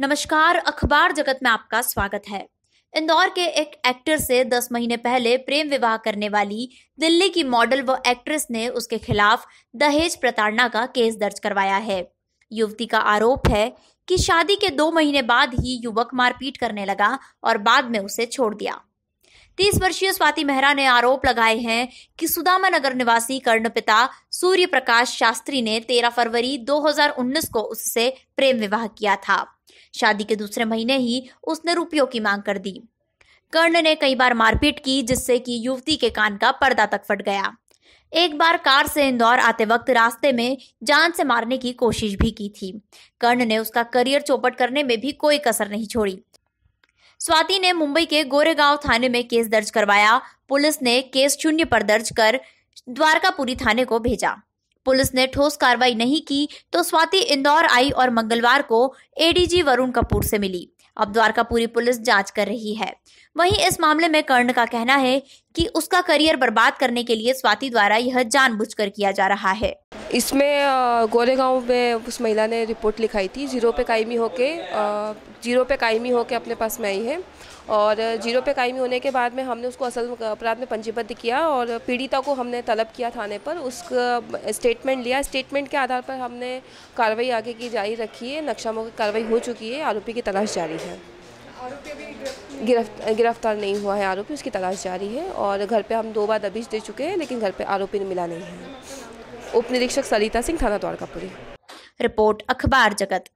नमस्कार अखबार जगत में आपका स्वागत है इंदौर के एक एक्टर से 10 महीने पहले प्रेम विवाह करने वाली दिल्ली की मॉडल व एक्ट्रेस ने उसके खिलाफ दहेज प्रताड़ना का केस दर्ज करवाया है युवती का आरोप है कि शादी के दो महीने बाद ही युवक मारपीट करने लगा और बाद में उसे छोड़ दिया तीस वर्षीय स्वाति मेहरा ने आरोप लगाए हैं कि सुदामा नगर निवासी कर्ण पिता सूर्य प्रकाश शास्त्री ने 13 फरवरी 2019 को उससे प्रेम विवाह किया था शादी के दूसरे महीने ही उसने रुपयों की मांग कर दी कर्ण ने कई बार मारपीट की जिससे कि युवती के कान का पर्दा तक फट गया एक बार कार से इंदौर आते वक्त रास्ते में जान से मारने की कोशिश भी की थी कर्ण ने उसका करियर चौपट करने में भी कोई कसर नहीं छोड़ी स्वाति ने मुंबई के गोरेगांव थाने में केस दर्ज करवाया पुलिस ने केस शून्य पर दर्ज कर द्वारकापुरी थाने को भेजा पुलिस ने ठोस कार्रवाई नहीं की तो स्वाति इंदौर आई और मंगलवार को एडीजी वरुण कपूर से मिली अब द्वारकापुरी पुलिस जांच कर रही है वहीं इस मामले में कर्ण का कहना है कि उसका करियर बर्बाद करने के लिए स्वाति द्वारा यह जानबूझकर किया जा रहा है इसमें गोरेगांव में उस महिला ने रिपोर्ट लिखाई थी जीरो पे कायमी होके जीरो पे कायमी होके अपने पास में आई है और जीरो पे कायमी होने के बाद में हमने उसको असल अपराध में पंजीबद्ध किया और पीड़िता को हमने तलब किया थाने पर उसका स्टेटमेंट लिया स्टेटमेंट के आधार पर हमने कार्रवाई आगे की जारी रखी है नक्शा मौके कार्रवाई हो चुकी है आरोपी की तलाश जारी है गिरफ्तार ग्रफ, नहीं हुआ है आरोपी उसकी तलाश जारी है और घर पे हम दो बार दबिश दे चुके हैं लेकिन घर पे आरोपी मिला नहीं है उप निरीक्षक सरिता सिंह थाना द्वारकापुरी रिपोर्ट अखबार जगत